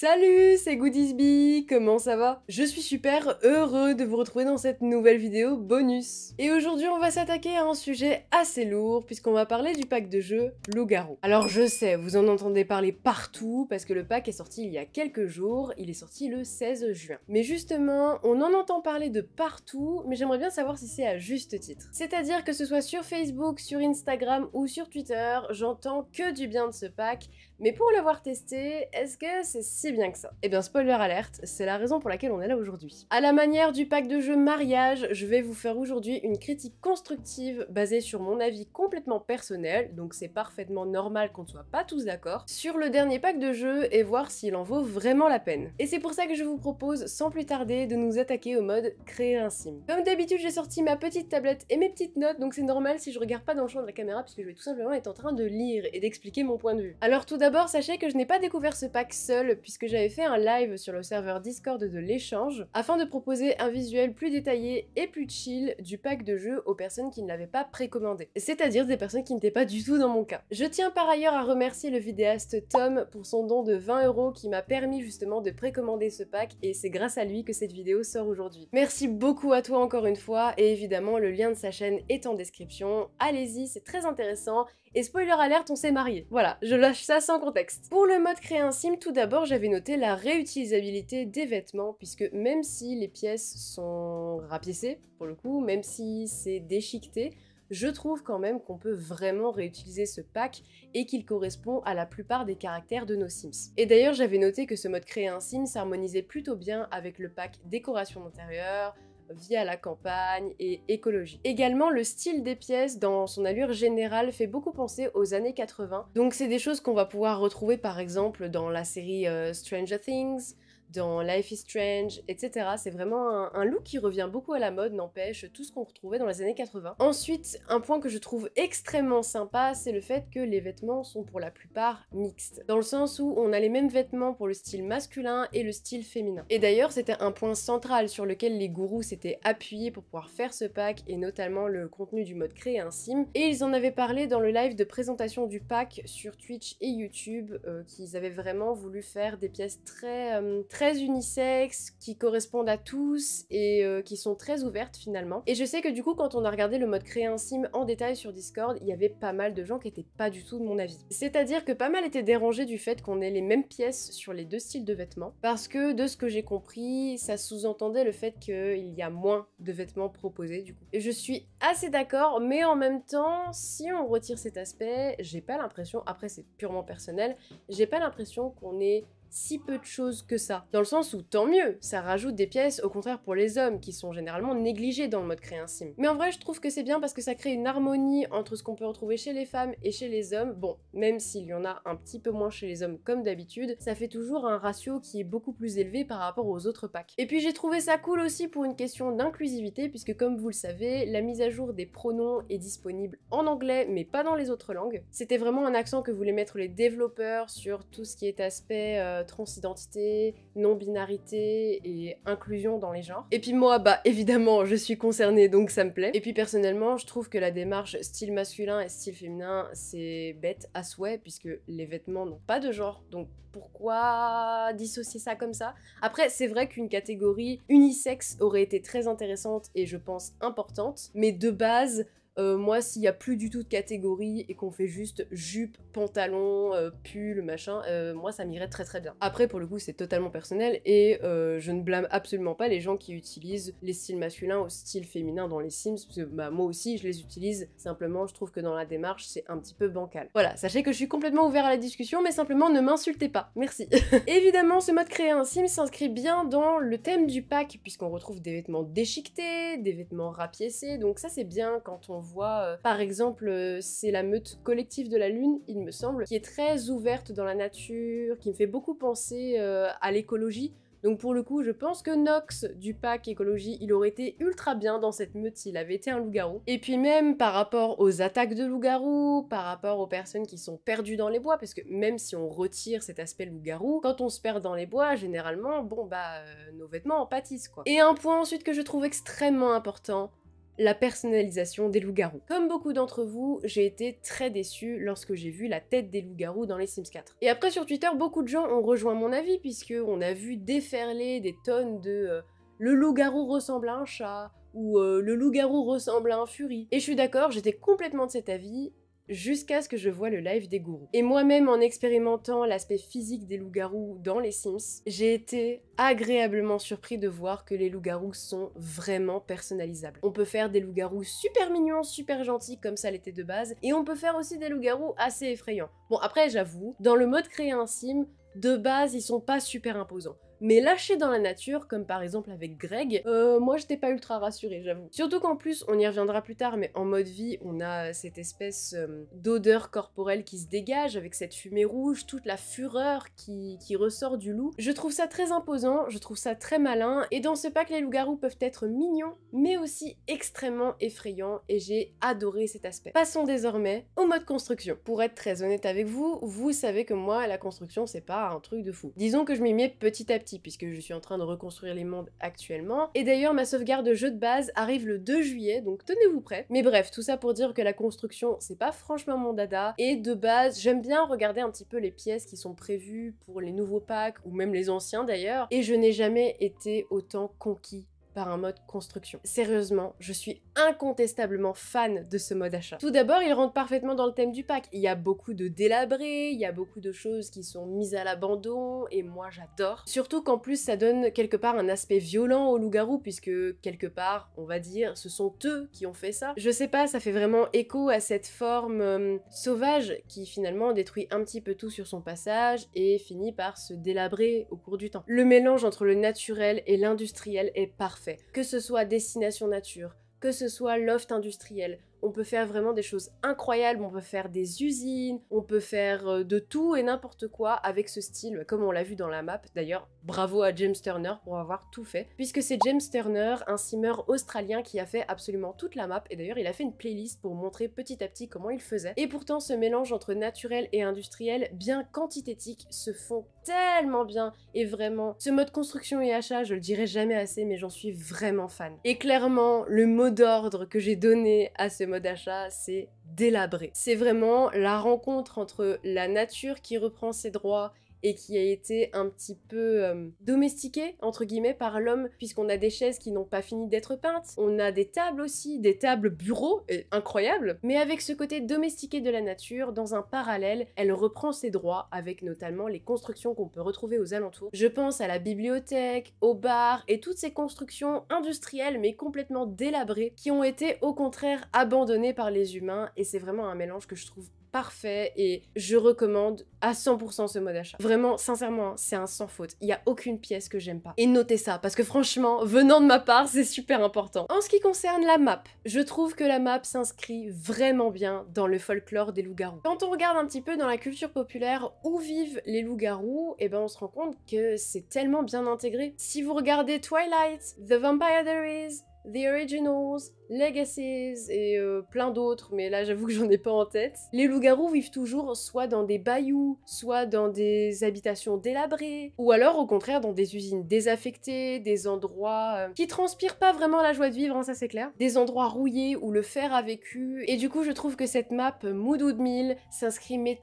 Salut, c'est Goodiesby, comment ça va Je suis super heureux de vous retrouver dans cette nouvelle vidéo bonus. Et aujourd'hui, on va s'attaquer à un sujet assez lourd, puisqu'on va parler du pack de jeu Loup-Garou. Alors je sais, vous en entendez parler partout, parce que le pack est sorti il y a quelques jours, il est sorti le 16 juin. Mais justement, on en entend parler de partout, mais j'aimerais bien savoir si c'est à juste titre. C'est-à-dire que ce soit sur Facebook, sur Instagram ou sur Twitter, j'entends que du bien de ce pack, mais pour l'avoir testé, est-ce que c'est si bien que ça Eh bien, spoiler alerte, c'est la raison pour laquelle on est là aujourd'hui. À la manière du pack de jeu mariage, je vais vous faire aujourd'hui une critique constructive basée sur mon avis complètement personnel, donc c'est parfaitement normal qu'on ne soit pas tous d'accord, sur le dernier pack de jeu et voir s'il en vaut vraiment la peine. Et c'est pour ça que je vous propose, sans plus tarder, de nous attaquer au mode créer un sim. Comme d'habitude, j'ai sorti ma petite tablette et mes petites notes, donc c'est normal si je regarde pas dans le champ de la caméra puisque je vais tout simplement être en train de lire et d'expliquer mon point de vue. Alors tout d'abord, d'abord, sachez que je n'ai pas découvert ce pack seul, puisque j'avais fait un live sur le serveur Discord de l'échange, afin de proposer un visuel plus détaillé et plus chill du pack de jeu aux personnes qui ne l'avaient pas précommandé. C'est-à-dire des personnes qui n'étaient pas du tout dans mon cas. Je tiens par ailleurs à remercier le vidéaste Tom pour son don de 20 euros qui m'a permis justement de précommander ce pack, et c'est grâce à lui que cette vidéo sort aujourd'hui. Merci beaucoup à toi encore une fois, et évidemment le lien de sa chaîne est en description. Allez-y, c'est très intéressant, et spoiler alerte, on s'est marié. Voilà, je lâche ça sans contexte. Pour le mode créer un sim, tout d'abord, j'avais noté la réutilisabilité des vêtements, puisque même si les pièces sont rapiécées, pour le coup, même si c'est déchiqueté, je trouve quand même qu'on peut vraiment réutiliser ce pack et qu'il correspond à la plupart des caractères de nos Sims. Et d'ailleurs, j'avais noté que ce mode créer un Sim s'harmonisait plutôt bien avec le pack décoration d'intérieur, via la campagne et écologie. Également, le style des pièces, dans son allure générale, fait beaucoup penser aux années 80. Donc c'est des choses qu'on va pouvoir retrouver par exemple dans la série euh, Stranger Things, dans Life is Strange, etc. C'est vraiment un, look qui revient beaucoup à la mode, n'empêche, tout ce qu'on retrouvait dans les années 80. Ensuite, un point que je trouve extrêmement sympa, c'est le fait que les vêtements sont pour la plupart mixtes. Dans le sens où on a les mêmes vêtements pour le style masculin et le style féminin. Et d'ailleurs, c'était un point central sur lequel les gourous s'étaient appuyés pour pouvoir faire ce pack, et notamment le contenu du mode créé un sim. Et ils en avaient parlé dans le live de présentation du pack sur Twitch et YouTube, euh, qu'ils avaient vraiment voulu faire des pièces très euh, très unisexes, qui correspondent à tous et euh, qui sont très ouvertes finalement. Et je sais que du coup, quand on a regardé le mode créer un sim en détail sur Discord, il y avait pas mal de gens qui étaient pas du tout de mon avis. C'est-à-dire que pas mal étaient dérangés du fait qu'on ait les mêmes pièces sur les deux styles de vêtements, parce que de ce que j'ai compris, ça sous-entendait le fait qu'il y a moins de vêtements proposés du coup. Et je suis assez d'accord, mais en même temps, si on retire cet aspect, j'ai pas l'impression, après c'est purement personnel, j'ai pas l'impression qu'on ait si peu de choses que ça. Dans le sens où tant mieux, ça rajoute des pièces au contraire pour les hommes qui sont généralement négligés dans le mode créer un sim. Mais en vrai, je trouve que c'est bien parce que ça crée une harmonie entre ce qu'on peut retrouver chez les femmes et chez les hommes. Bon, même s'il y en a un petit peu moins chez les hommes comme d'habitude, ça fait toujours un ratio qui est beaucoup plus élevé par rapport aux autres packs. Et puis j'ai trouvé ça cool aussi pour une question d'inclusivité puisque comme vous le savez, la mise à jour des pronoms est disponible en anglais mais pas dans les autres langues. C'était vraiment un accent que voulaient mettre les développeurs sur tout ce qui est aspect euh, euh, transidentité, non-binarité et inclusion dans les genres. Et puis moi, bah évidemment, je suis concernée donc ça me plaît. Et puis personnellement, je trouve que la démarche style masculin et style féminin, c'est bête à souhait puisque les vêtements n'ont pas de genre. Donc pourquoi dissocier ça comme ça Après, c'est vrai qu'une catégorie unisexe aurait été très intéressante et je pense importante, mais de base, euh, moi, s'il n'y a plus du tout de catégorie et qu'on fait juste jupe, pantalon, euh, pull, machin, euh, moi ça m'irait très très bien. Après, pour le coup, c'est totalement personnel et je ne blâme absolument pas les gens qui utilisent les styles masculins au style féminin dans les Sims, parce que bah, moi aussi je les utilise, simplement je trouve que dans la démarche c'est un petit peu bancal. Voilà, sachez que je suis complètement ouvert à la discussion, mais simplement ne m'insultez pas, merci. Évidemment, ce mode créer un Sim s'inscrit bien dans le thème du pack, puisqu'on retrouve des vêtements déchiquetés, des vêtements rapiécés, donc ça c'est bien quand on voit euh, par exemple euh, c'est la meute collective de la lune il me semble qui est très ouverte dans la nature qui me fait beaucoup penser euh, à l'écologie donc pour le coup, je pense que Nox du pack écologie, il aurait été ultra bien dans cette meute s'il avait été un loup-garou. Et puis même par rapport aux attaques de loup-garou, par rapport aux personnes qui sont perdues dans les bois, parce que même si on retire cet aspect loup-garou, quand on se perd dans les bois, généralement, bon bah nos vêtements en pâtissent quoi. Et un point ensuite que je trouve extrêmement important, la personnalisation des loups-garous. Comme beaucoup d'entre vous, j'ai été très déçue lorsque j'ai vu la tête des loups-garous dans les Sims 4. Et après sur Twitter, beaucoup de gens ont rejoint mon avis puisque on a vu déferler des tonnes de euh, le loup-garou ressemble à un chat » ou euh, le loup-garou ressemble à un furie ». Et je suis d'accord, j'étais complètement de cet avis, jusqu'à ce que je vois le live des gourous. Et moi-même, en expérimentant l'aspect physique des loups-garous dans les Sims, j'ai été agréablement surpris de voir que les loups-garous sont vraiment personnalisables. On peut faire des loups-garous super mignons, super gentils, comme ça l'était de base, et on peut faire aussi des loups-garous assez effrayants. Bon, après, j'avoue, dans le mode créer un sim, de base, ils sont pas super imposants mais lâché dans la nature, comme par exemple avec Greg, euh, moi j'étais pas ultra rassurée, j'avoue. Surtout qu'en plus, on y reviendra plus tard, mais en mode vie, on a cette espèce euh, d'odeur corporelle qui se dégage avec cette fumée rouge, toute la fureur qui, qui ressort du loup. Je trouve ça très imposant, je trouve ça très malin, et dans ce pack, les loups-garous peuvent être mignons, mais aussi extrêmement effrayants, et j'ai adoré cet aspect. Passons désormais au mode construction. Pour être très honnête avec vous, vous savez que moi, la construction, c'est pas un truc de fou. Disons que je m'y mets petit à petit puisque je suis en train de reconstruire les mondes actuellement. Et d'ailleurs, ma sauvegarde de jeu de base arrive le 2 juillet, donc tenez-vous prêt Mais bref, tout ça pour dire que la construction, c'est pas franchement mon dada. Et de base, j'aime bien regarder un petit peu les pièces qui sont prévues pour les nouveaux packs ou même les anciens d'ailleurs. Et je n'ai jamais été autant conquis par un mode construction. Sérieusement, je suis incontestablement fan de ce mode achat. Tout d'abord, il rentre parfaitement dans le thème du pack. Il y a beaucoup de délabrés, il y a beaucoup de choses qui sont mises à l'abandon, et moi j'adore. Surtout qu'en plus, ça donne quelque part un aspect violent aux loups-garous, puisque quelque part, on va dire, ce sont eux qui ont fait ça. Je sais pas, ça fait vraiment écho à cette forme euh, sauvage qui finalement détruit un petit peu tout sur son passage et finit par se délabrer au cours du temps. Le mélange entre le naturel et l'industriel est parfait que ce soit destination nature, que ce soit loft industriel, on peut faire vraiment des choses incroyables, on peut faire des usines, on peut faire euh, de tout et n'importe quoi avec ce style, comme on l'a vu dans la map. D'ailleurs, bravo à James Turner pour avoir tout fait, puisque c'est James Turner, un simmer australien qui a fait absolument toute la map, et d'ailleurs il a fait une playlist pour montrer petit à petit comment il faisait. Et pourtant, ce mélange entre naturel et industriel, bien quantithétique, se font tellement bien, et vraiment, ce mode construction et achat, je le dirai jamais assez, mais j'en suis vraiment fan. Et clairement, le mot d'ordre que j'ai donné à ce d'achat, c'est délabré. C'est vraiment la rencontre entre la nature qui reprend ses droits et qui a été un petit peu euh, domestiqué entre guillemets par l'homme puisqu'on a des chaises qui n'ont pas fini d'être peintes, on a des tables aussi, des tables bureaux incroyable mais avec ce côté domestiqué de la nature dans un parallèle, elle reprend ses droits avec notamment les constructions qu'on peut retrouver aux alentours. Je pense à la bibliothèque, au bar et toutes ces constructions industrielles mais complètement délabrées qui ont été au contraire abandonnées par les humains et c'est vraiment un mélange que je trouve parfait et je recommande à 100% ce mode d'achat. Vraiment, sincèrement, hein, c'est un sans faute. Il n'y a aucune pièce que j'aime pas. Et notez ça, parce que franchement, venant de ma part, c'est super important. En ce qui concerne la map, je trouve que la map s'inscrit vraiment bien dans le folklore des loups-garous. Quand on regarde un petit peu dans la culture populaire où vivent les loups-garous, et eh ben on se rend compte que c'est tellement bien intégré. Si vous regardez Twilight, The Vampire Diaries, The Originals, Legacies et euh, plein d'autres, mais là j'avoue que j'en ai pas en tête. Les loups-garous vivent toujours soit dans des bayous, soit dans des habitations délabrées, ou alors au contraire dans des usines désaffectées, des endroits euh, qui transpirent pas vraiment la joie de vivre, hein, ça c'est clair. Des endroits rouillés où le fer a vécu, et du coup je trouve que cette map euh, Moodwood Mill s'inscrit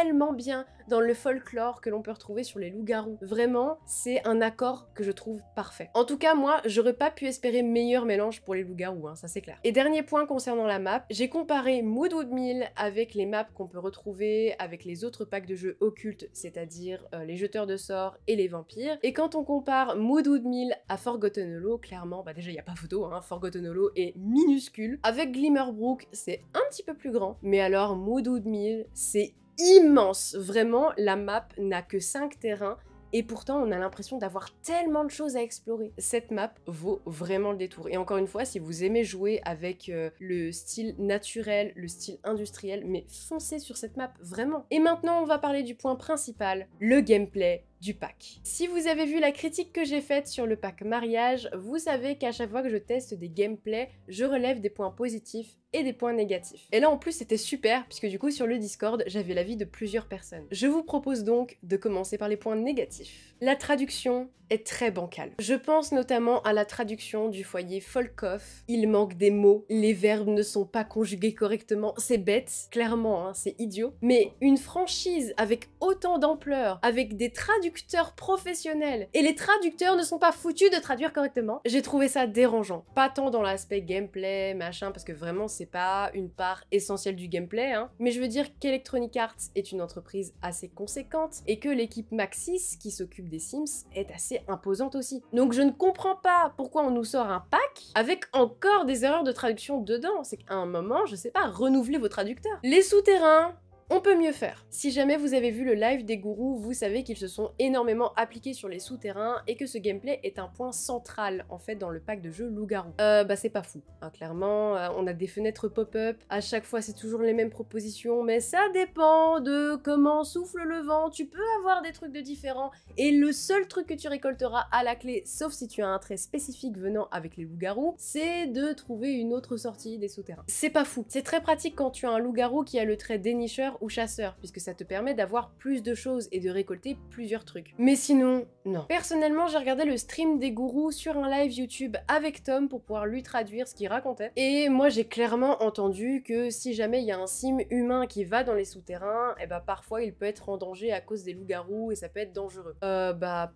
tellement bien dans le folklore que l'on peut retrouver sur les loups-garous. Vraiment, c'est un accord que je trouve parfait. En tout cas, moi, j'aurais pas pu espérer meilleur mélange pour les loups-garous, hein, ça clair. Et dernier point concernant la map, j'ai comparé Moodwood Mill avec les maps qu'on peut retrouver avec les autres packs de jeux occultes, c'est-à-dire euh, les jeteurs de sorts et les vampires. Et quand on compare Moodwood Mill à Forgotten Hollow, clairement, bah déjà il n'y a pas photo, hein. Forgotten Hollow est minuscule. Avec Glimmerbrook, c'est un petit peu plus grand, mais alors Moodwood Mill, c'est immense. Vraiment, la map n'a que 5 terrains et pourtant, on a l'impression d'avoir tellement de choses à explorer. Cette map vaut vraiment le détour. Et encore une fois, si vous aimez jouer avec euh, le style naturel, le style industriel, mais foncez sur cette map, vraiment. Et maintenant, on va parler du point principal, le gameplay pack. Si vous avez vu la critique que j'ai faite sur le pack mariage, vous savez qu'à chaque fois que je teste des gameplays, je relève des points positifs et des points négatifs. Et là en plus c'était super puisque du coup sur le Discord j'avais l'avis de plusieurs personnes. Je vous propose donc de commencer par les points négatifs. La traduction est très bancale. Je pense notamment à la traduction du foyer Folkoff. Il manque des mots, les verbes ne sont pas conjugués correctement, c'est bête, clairement, hein, c'est idiot. Mais une franchise avec autant d'ampleur, avec des traductions professionnels. Et les traducteurs ne sont pas foutus de traduire correctement. J'ai trouvé ça dérangeant. Pas tant dans l'aspect gameplay, machin, parce que vraiment c'est pas une part essentielle du gameplay, hein. mais je veux dire qu'Electronic Arts est une entreprise assez conséquente et que l'équipe Maxis qui s'occupe des Sims est assez imposante aussi. Donc je ne comprends pas pourquoi on nous sort un pack avec encore des erreurs de traduction dedans. C'est qu'à un moment, je sais pas, renouveler vos traducteurs. Les souterrains, on peut mieux faire. Si jamais vous avez vu le live des gourous, vous savez qu'ils se sont énormément appliqués sur les souterrains et que ce gameplay est un point central en fait dans le pack de jeux loup-garou. Euh, bah c'est pas fou, hein, clairement, euh, on a des fenêtres pop-up, à chaque fois c'est toujours les mêmes propositions, mais ça dépend de comment souffle le vent, tu peux avoir des trucs de différents et le seul truc que tu récolteras à la clé, sauf si tu as un trait spécifique venant avec les loups-garous, c'est de trouver une autre sortie des souterrains. C'est pas fou, c'est très pratique quand tu as un loup-garou qui a le trait dénicheur ou chasseur, puisque ça te permet d'avoir plus de choses et de récolter plusieurs trucs. Mais sinon, non. Personnellement, j'ai regardé le stream des gourous sur un live YouTube avec Tom pour pouvoir lui traduire ce qu'il racontait. Et moi, j'ai clairement entendu que si jamais il y a un sim humain qui va dans les souterrains, et eh bah ben, parfois il peut être en danger à cause des loups-garous et ça peut être dangereux. Euh, bah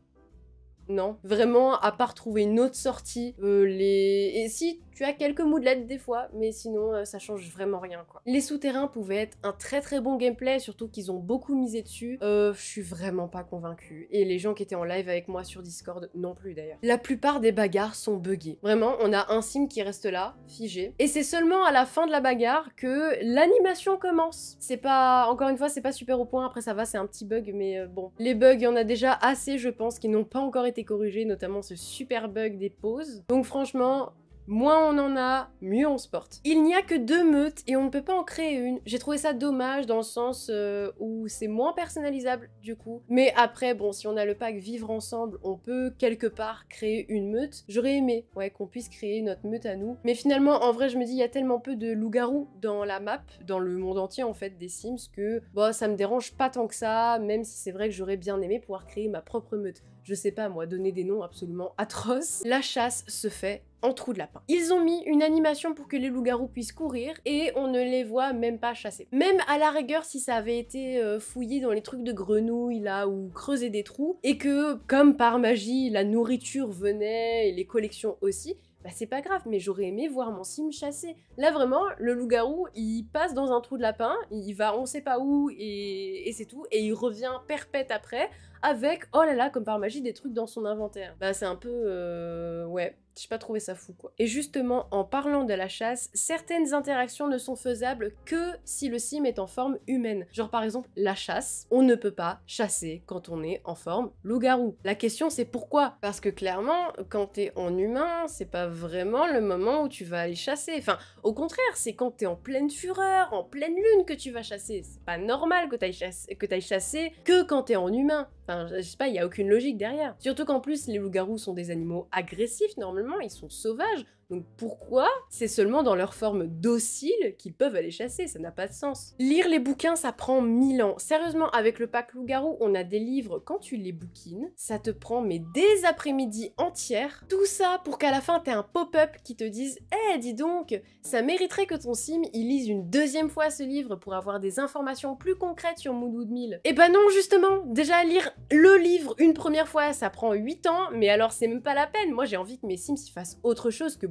non. Vraiment, à part trouver une autre sortie, euh, les... Et si tu as quelques moodlets des fois, mais sinon euh, ça change vraiment rien quoi. Les souterrains pouvaient être un très très bon gameplay, surtout qu'ils ont beaucoup misé dessus. Euh, je suis vraiment pas convaincue. Et les gens qui étaient en live avec moi sur Discord non plus d'ailleurs. La plupart des bagarres sont buggées. Vraiment, on a un sim qui reste là, figé. Et c'est seulement à la fin de la bagarre que l'animation commence. C'est pas, encore une fois, c'est pas super au point. Après ça va, c'est un petit bug, mais euh, bon. Les bugs, il y en a déjà assez, je pense, qui n'ont pas encore été corrigés, notamment ce super bug des pauses. Donc franchement, Moins on en a, mieux on se porte. Il n'y a que deux meutes et on ne peut pas en créer une. J'ai trouvé ça dommage dans le sens euh, où c'est moins personnalisable du coup. Mais après, bon, si on a le pack vivre ensemble, on peut quelque part créer une meute. J'aurais aimé, ouais, qu'on puisse créer notre meute à nous. Mais finalement, en vrai, je me dis, il y a tellement peu de loups-garous dans la map, dans le monde entier en fait des Sims, que bon, bah, ça me dérange pas tant que ça, même si c'est vrai que j'aurais bien aimé pouvoir créer ma propre meute je sais pas moi, donner des noms absolument atroces, la chasse se fait en trou de lapin. Ils ont mis une animation pour que les loups-garous puissent courir et on ne les voit même pas chasser. Même à la rigueur si ça avait été euh, fouillé dans les trucs de grenouilles là ou creusé des trous et que comme par magie la nourriture venait et les collections aussi, bah c'est pas grave, mais j'aurais aimé voir mon sim chasser. Là vraiment, le loup-garou, il passe dans un trou de lapin, il va on sait pas où et c'est tout, et il revient perpète après avec, oh là là, comme par magie, des trucs dans son inventaire. Bah c'est un peu... Euh, ouais, j'ai pas trouvé ça fou quoi. Et justement, en parlant de la chasse, certaines interactions ne sont faisables que si le sim est en forme humaine. Genre par exemple, la chasse, on ne peut pas chasser quand on est en forme loup-garou. La question c'est pourquoi Parce que clairement, quand t'es en humain, c'est pas vraiment le moment où tu vas aller chasser. Enfin, au contraire, c'est quand t'es en pleine fureur, en pleine lune que tu vas chasser. C'est pas normal que t'ailles que, chasser que quand t'es en humain. Enfin, je sais pas, il y a aucune logique derrière. Surtout qu'en plus, les loups-garous sont des animaux agressifs normalement, ils sont sauvages. Donc pourquoi c'est seulement dans leur forme docile qu'ils peuvent aller chasser Ça n'a pas de sens. Lire les bouquins, ça prend mille ans. Sérieusement, avec le pack loup-garou, on a des livres, quand tu les bouquines, ça te prend mais des après-midi entières. Tout ça pour qu'à la fin, tu t'aies un pop-up qui te dise Eh, dis donc, ça mériterait que ton sim, il lise une deuxième fois ce livre pour avoir des informations plus concrètes sur de 1000. Eh ben non, justement Déjà, lire le livre une première fois, ça prend 8 ans, mais alors c'est même pas la peine. Moi, j'ai envie que mes sims fassent autre chose que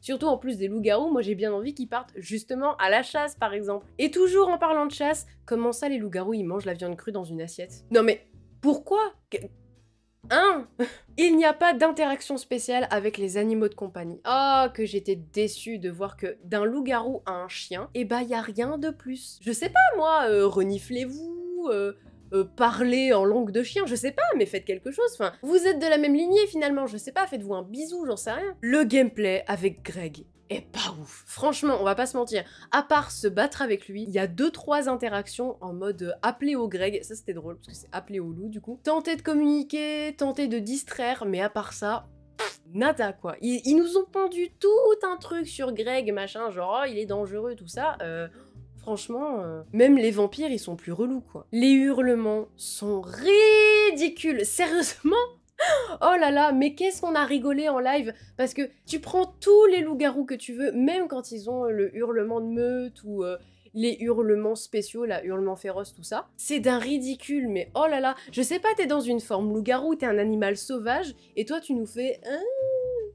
Surtout en plus des loups-garous, moi j'ai bien envie qu'ils partent justement à la chasse par exemple. Et toujours en parlant de chasse, comment ça les loups-garous ils mangent la viande crue dans une assiette Non mais pourquoi Hein Il n'y a pas d'interaction spéciale avec les animaux de compagnie. Oh, que j'étais déçue de voir que d'un loup-garou à un chien, et bah y'a y a rien de plus. Je sais pas moi, euh, reniflez-vous, euh, euh, parler en langue de chien, je sais pas, mais faites quelque chose. Enfin, vous êtes de la même lignée finalement, je sais pas, faites-vous un bisou, j'en sais rien. Le gameplay avec Greg est pas ouf. Franchement, on va pas se mentir. À part se battre avec lui, il y a deux trois interactions en mode euh, appeler au Greg, ça c'était drôle parce que c'est appeler au loup du coup. Tenter de communiquer, tenter de distraire, mais à part ça, nada quoi. Ils, nous ont pendu tout un truc sur Greg, machin, genre oh, il est dangereux, tout ça. Euh, franchement, euh, même les vampires, ils sont plus relous, quoi. Les hurlements sont ridicules. Sérieusement Oh là là, mais qu'est-ce qu'on a rigolé en live Parce que tu prends tous les loups-garous que tu veux, même quand ils ont euh, le hurlement de meute ou euh, les hurlements spéciaux, la hurlement féroce, tout ça. C'est d'un ridicule, mais oh là là, je sais pas, t'es dans une forme loup-garou, t'es un animal sauvage, et toi tu nous fais...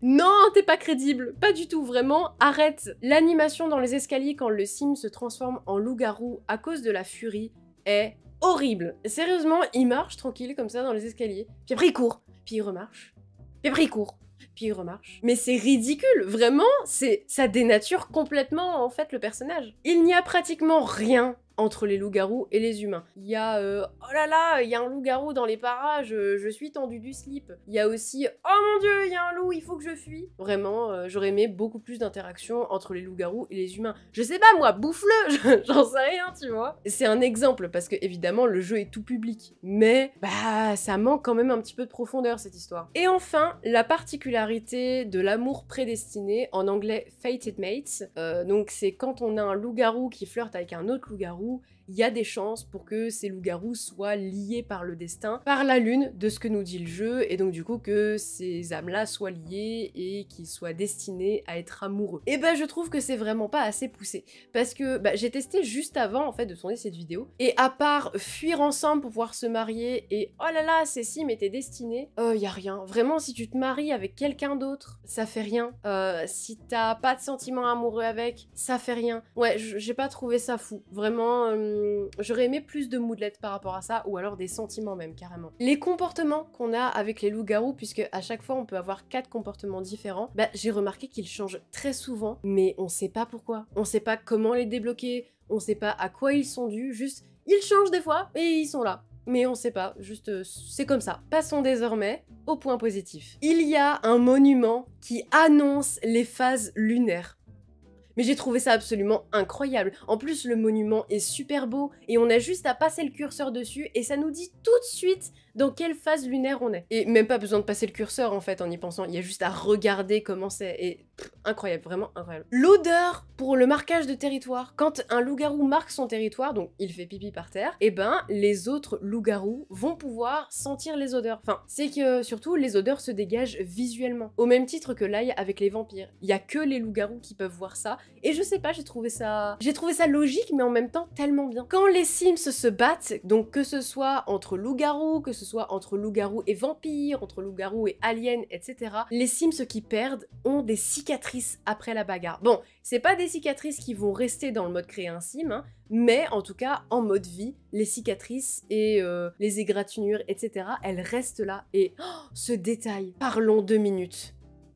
Non, t'es pas crédible, pas du tout, vraiment, arrête. L'animation dans les escaliers quand le sim se transforme en loup-garou à cause de la furie est horrible. Sérieusement, il marche tranquille comme ça dans les escaliers, puis après il court, puis il remarche, puis après il court, puis il remarche. Mais c'est ridicule, vraiment, c'est ça dénature complètement en fait le personnage. Il n'y a pratiquement rien entre les loups-garous et les humains. Il y a euh, oh là là, il y a un loup-garou dans les parages, euh, je, suis tendu du slip. Il y a aussi oh mon dieu, il y a un loup, il faut que je fuis. Vraiment, euh, j'aurais aimé beaucoup plus d'interactions entre les loups-garous et les humains. Je sais pas moi, bouffe-le, j'en sais rien, tu vois. C'est un exemple parce que évidemment le jeu est tout public, mais bah ça manque quand même un petit peu de profondeur cette histoire. Et enfin, la particularité de l'amour prédestiné en anglais fated mates. donc c'est quand on a un loup-garou qui flirte avec un autre loup-garou Sul il y a des chances pour que ces loups-garous soient liés par le destin, par la lune, de ce que nous dit le jeu, et donc du coup que ces âmes-là soient liées et qu'ils soient destinés à être amoureux. Et ben je trouve que c'est vraiment pas assez poussé, parce que bah, j'ai testé juste avant en fait de tourner cette vidéo, et à part fuir ensemble pour pouvoir se marier et oh là là, si, mais t'es destiné !» euh, y a rien. Vraiment, si tu te maries avec quelqu'un d'autre, ça fait rien. Euh, si t'as pas de sentiments amoureux avec, ça fait rien. Ouais, j'ai pas trouvé ça fou. Vraiment, euh, euh, j'aurais aimé plus de moodlets par rapport à ça, ou alors des sentiments même carrément. Les comportements qu'on a avec les loups-garous, puisque à chaque fois on peut avoir quatre comportements différents, bah, j'ai remarqué qu'ils changent très souvent, mais on sait pas pourquoi. On sait pas comment les débloquer, on sait pas à quoi ils sont dus, juste ils changent des fois et ils sont là. Mais on sait pas, juste euh, c'est comme ça. Passons désormais au point positif. Il y a un monument qui annonce les phases lunaires. Mais j'ai trouvé ça absolument incroyable. En plus, le monument est super beau et on a juste à passer le curseur dessus et ça nous dit tout de suite dans quelle phase lunaire on est. Et même pas besoin de passer le curseur en fait en y pensant, il y a juste à regarder comment c'est. Et incroyable, vraiment incroyable. L'odeur pour le marquage de territoire. Quand un loup-garou marque son territoire, donc il fait pipi par terre, et eh ben les autres loups-garous vont pouvoir sentir les odeurs. Enfin, c'est que surtout les odeurs se dégagent visuellement. Au même titre que l'ail avec les vampires. Il y a que les loups-garous qui peuvent voir ça. Et je sais pas, j'ai trouvé ça. J'ai trouvé ça logique, mais en même temps tellement bien. Quand les Sims se battent, donc que ce soit entre loups-garous, que ce ce soit entre loup-garou et vampire, entre loup-garou et alien, etc. Les Sims qui perdent ont des cicatrices après la bagarre. Bon, c'est pas des cicatrices qui vont rester dans le mode créer un Sim, hein, mais en tout cas, en mode vie, les cicatrices et euh, les égratignures, etc., elles restent là. Et oh, ce détail, parlons deux minutes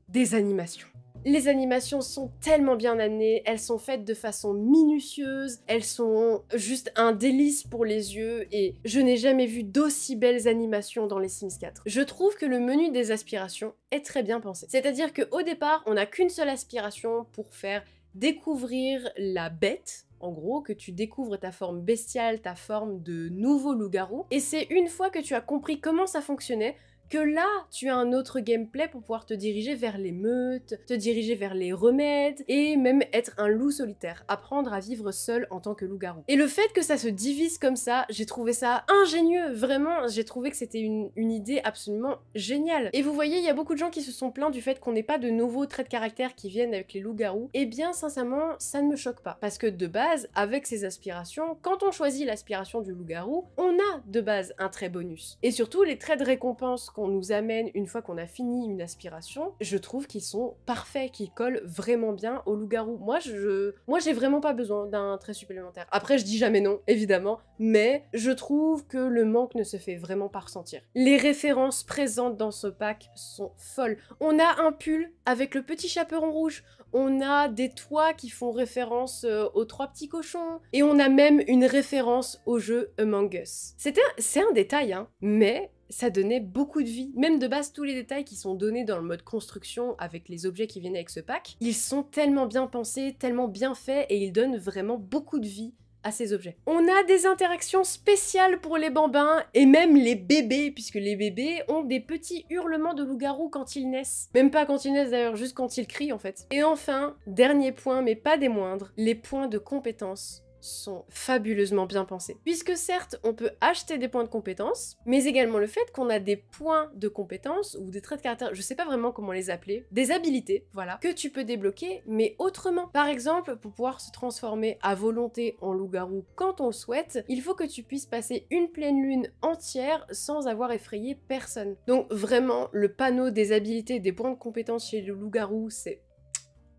des animations. Les animations sont tellement bien amenées, elles sont faites de façon minutieuse, elles sont juste un délice pour les yeux et je n'ai jamais vu d'aussi belles animations dans les Sims 4. Je trouve que le menu des aspirations est très bien pensé. C'est-à-dire qu'au départ, on n'a qu'une seule aspiration pour faire découvrir la bête, en gros, que tu découvres ta forme bestiale, ta forme de nouveau loup-garou, et c'est une fois que tu as compris comment ça fonctionnait que là, tu as un autre gameplay pour pouvoir te diriger vers les meutes, te diriger vers les remèdes, et même être un loup solitaire, apprendre à vivre seul en tant que loup-garou. Et le fait que ça se divise comme ça, j'ai trouvé ça ingénieux, vraiment, j'ai trouvé que c'était une, idée absolument géniale. Et vous voyez, il y a beaucoup de gens qui se sont plaints du fait qu'on n'ait pas de nouveaux traits de caractère qui viennent avec les loups-garous. Et eh bien, sincèrement, ça ne me choque pas. Parce que de base, avec ces aspirations, quand on choisit l'aspiration du loup-garou, on a de base un trait bonus. Et surtout, les traits de récompense qu'on nous amène une fois qu'on a fini une aspiration, je trouve qu'ils sont parfaits, qu'ils collent vraiment bien au loup-garou. Moi, je, moi, j'ai vraiment pas besoin d'un trait supplémentaire. Après, je dis jamais non, évidemment, mais je trouve que le manque ne se fait vraiment pas ressentir. Les références présentes dans ce pack sont folles. On a un pull avec le petit chaperon rouge, on a des toits qui font référence euh, aux trois petits cochons, et on a même une référence au jeu Among Us. C'est un, un détail, hein, mais ça donnait beaucoup de vie. Même de base, tous les détails qui sont donnés dans le mode construction avec les objets qui viennent avec ce pack, ils sont tellement bien pensés, tellement bien faits et ils donnent vraiment beaucoup de vie à ces objets. On a des interactions spéciales pour les bambins et même les bébés, puisque les bébés ont des petits hurlements de loup-garou quand ils naissent. Même pas quand ils naissent d'ailleurs, juste quand ils crient en fait. Et enfin, dernier point, mais pas des moindres, les points de compétence sont fabuleusement bien pensés. Puisque certes, on peut acheter des points de compétence, mais également le fait qu'on a des points de compétences ou des traits de caractère, je sais pas vraiment comment les appeler, des habilités, voilà, que tu peux débloquer, mais autrement. Par exemple, pour pouvoir se transformer à volonté en loup-garou quand on le souhaite, il faut que tu puisses passer une pleine lune entière sans avoir effrayé personne. Donc vraiment, le panneau des habilités des points de compétences chez le loup-garou, c'est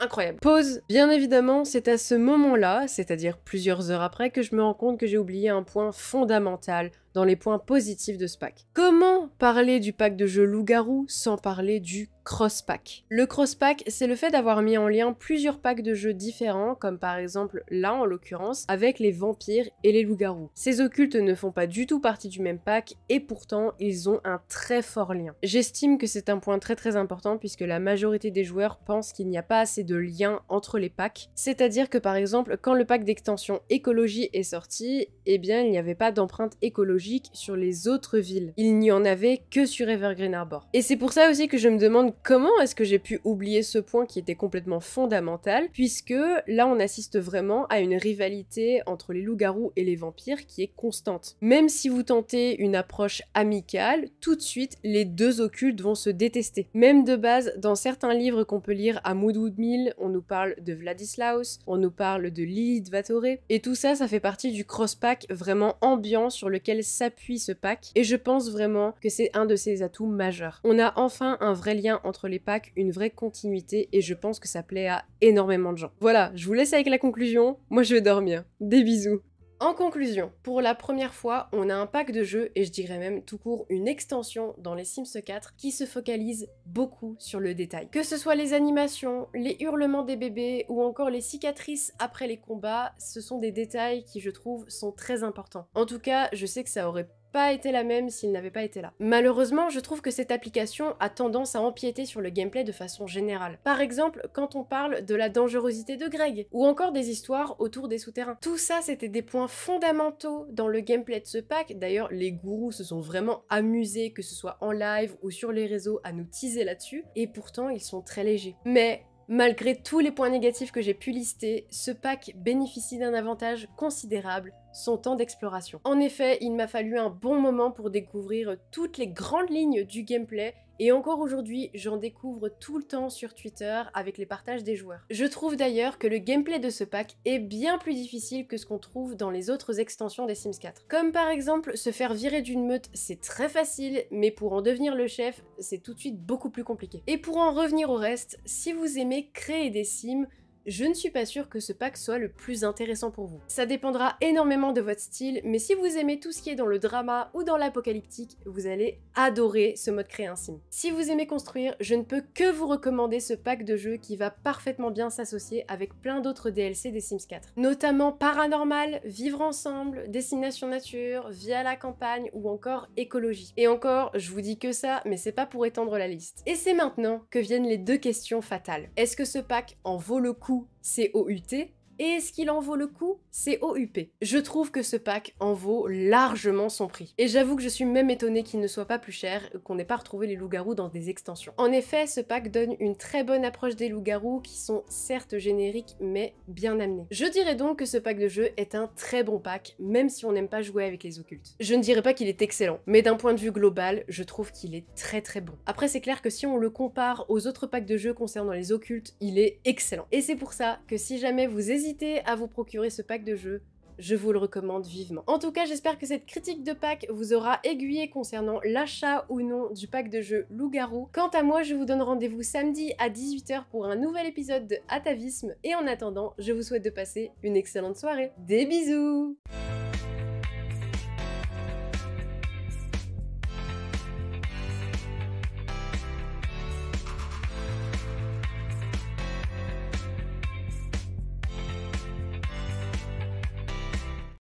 incroyable. Pause, bien évidemment, c'est à ce moment-là, c'est-à-dire plusieurs heures après, que je me rends compte que j'ai oublié un point fondamental dans les points positifs de ce pack. Comment parler du pack de jeu loup-garou sans parler du cross-pack Le cross-pack, c'est le fait d'avoir mis en lien plusieurs packs de jeux différents, comme par exemple là en l'occurrence, avec les vampires et les loups-garous. Ces occultes ne font pas du tout partie du même pack et pourtant ils ont un très fort lien. J'estime que c'est un point très très important puisque la majorité des joueurs pensent qu'il n'y a pas assez de lien entre les packs, c'est-à-dire que par exemple quand le pack d'extension écologie est sorti, eh bien il n'y avait pas d'empreinte écologique sur les autres villes. Il n'y en avait que sur Evergreen Arbor. Et c'est pour ça aussi que je me demande comment est-ce que j'ai pu oublier ce point qui était complètement fondamental, puisque là on assiste vraiment à une rivalité entre les loups-garous et les vampires qui est constante. Même si vous tentez une approche amicale, tout de suite les deux occultes vont se détester. Même de base, dans certains livres qu'on peut lire à Moodwood Mill, on nous parle de Vladislaus, on nous parle de Lilith Vatoré et tout ça, ça fait partie du cross-pack vraiment ambiant sur lequel s'appuie ce pack et je pense vraiment que c'est un de ses atouts majeurs. On a enfin un vrai lien entre les packs, une vraie continuité et je pense que ça plaît à énormément de gens. Voilà, je vous laisse avec la conclusion, moi je vais dormir. Des bisous en conclusion, pour la première fois, on a un pack de jeux, et je dirais même tout court une extension dans les Sims 4 qui se focalise beaucoup sur le détail. Que ce soit les animations, les hurlements des bébés ou encore les cicatrices après les combats, ce sont des détails qui je trouve sont très importants. En tout cas, je sais que ça aurait été la même s'il n'avait pas été là. Malheureusement, je trouve que cette application a tendance à empiéter sur le gameplay de façon générale. Par exemple, quand on parle de la dangerosité de Greg, ou encore des histoires autour des souterrains. Tout ça, c'était des points fondamentaux dans le gameplay de ce pack. D'ailleurs, les gourous se sont vraiment amusés, que ce soit en live ou sur les réseaux, à nous teaser là-dessus, et pourtant, ils sont très légers. Mais Malgré tous les points négatifs que j'ai pu lister, ce pack bénéficie d'un avantage considérable, son temps d'exploration. En effet, il m'a fallu un bon moment pour découvrir toutes les grandes lignes du gameplay et encore aujourd'hui, j'en découvre tout le temps sur Twitter avec les partages des joueurs. Je trouve d'ailleurs que le gameplay de ce pack est bien plus difficile que ce qu'on trouve dans les autres extensions des Sims 4. Comme par exemple, se faire virer d'une meute, c'est très facile, mais pour en devenir le chef, c'est tout de suite beaucoup plus compliqué. Et pour en revenir au reste, si vous aimez créer des sims, je ne suis pas sûre que ce pack soit le plus intéressant pour vous. Ça dépendra énormément de votre style, mais si vous aimez tout ce qui est dans le drama ou dans l'apocalyptique, vous allez adorer ce mode créer un sim. Si vous aimez construire, je ne peux que vous recommander ce pack de jeux qui va parfaitement bien s'associer avec plein d'autres DLC des Sims 4, notamment Paranormal, Vivre Ensemble, Destination Nature, Via la campagne ou encore Écologie. Et encore, je vous dis que ça, mais c'est pas pour étendre la liste. Et c'est maintenant que viennent les deux questions fatales. Est-ce que ce pack en vaut le coup C-O-U-T, et est-ce qu'il en vaut le coup C'est OUP. Je trouve que ce pack en vaut largement son prix. Et j'avoue que je suis même étonnée qu'il ne soit pas plus cher, qu'on n'ait pas retrouvé les loups-garous dans des extensions. En effet, ce pack donne une très bonne approche des loups-garous qui sont certes génériques mais bien amenés. Je dirais donc que ce pack de jeu est un très bon pack, même si on n'aime pas jouer avec les occultes. Je ne dirais pas qu'il est excellent, mais d'un point de vue global, je trouve qu'il est très très bon. Après, c'est clair que si on le compare aux autres packs de jeux concernant les occultes, il est excellent. Et c'est pour ça que si jamais vous hésitez à vous procurer ce pack de jeux, je vous le recommande vivement. En tout cas, j'espère que cette critique de pack vous aura aiguillé concernant l'achat ou non du pack de jeu Loup-Garou. Quant à moi, je vous donne rendez-vous samedi à 18h pour un nouvel épisode de Atavisme, et en attendant, je vous souhaite de passer une excellente soirée. Des bisous